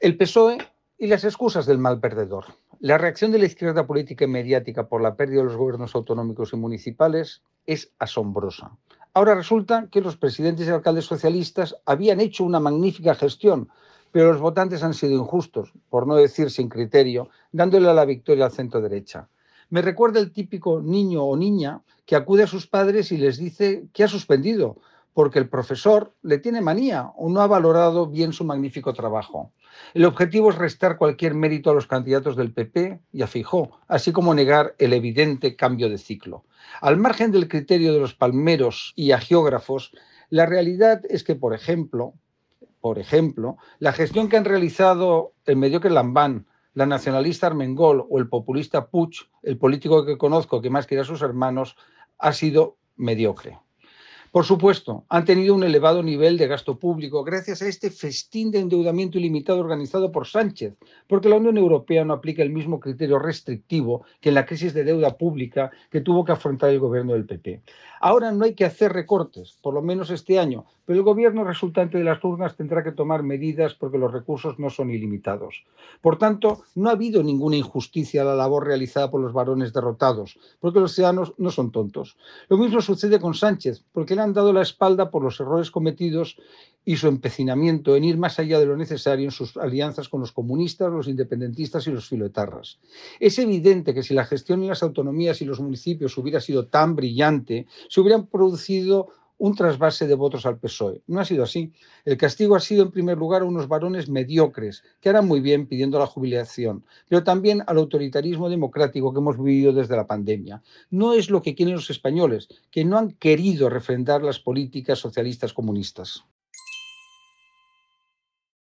El PSOE y las excusas del mal perdedor. La reacción de la izquierda política y mediática por la pérdida de los gobiernos autonómicos y municipales es asombrosa. Ahora resulta que los presidentes y alcaldes socialistas habían hecho una magnífica gestión, pero los votantes han sido injustos, por no decir sin criterio, dándole la victoria al centro derecha. Me recuerda el típico niño o niña que acude a sus padres y les dice que ha suspendido, porque el profesor le tiene manía o no ha valorado bien su magnífico trabajo. El objetivo es restar cualquier mérito a los candidatos del PP y a Fijó, así como negar el evidente cambio de ciclo. Al margen del criterio de los palmeros y agiógrafos, la realidad es que, por ejemplo, por ejemplo, la gestión que han realizado el mediocre Lambán, la nacionalista Armengol o el populista Puch, el político que conozco que más quiere a sus hermanos, ha sido mediocre. Por supuesto, han tenido un elevado nivel de gasto público gracias a este festín de endeudamiento ilimitado organizado por Sánchez, porque la Unión Europea no aplica el mismo criterio restrictivo que en la crisis de deuda pública que tuvo que afrontar el gobierno del PP. Ahora no hay que hacer recortes, por lo menos este año, pero el gobierno resultante de las urnas tendrá que tomar medidas porque los recursos no son ilimitados. Por tanto, no ha habido ninguna injusticia a la labor realizada por los varones derrotados, porque los ciudadanos no son tontos. Lo mismo sucede con Sánchez, porque han dado la espalda por los errores cometidos y su empecinamiento en ir más allá de lo necesario en sus alianzas con los comunistas, los independentistas y los filoetarras. Es evidente que si la gestión y las autonomías y los municipios hubiera sido tan brillante, se hubieran producido un trasvase de votos al PSOE. No ha sido así. El castigo ha sido en primer lugar a unos varones mediocres, que harán muy bien pidiendo la jubilación, pero también al autoritarismo democrático que hemos vivido desde la pandemia. No es lo que quieren los españoles, que no han querido refrendar las políticas socialistas comunistas.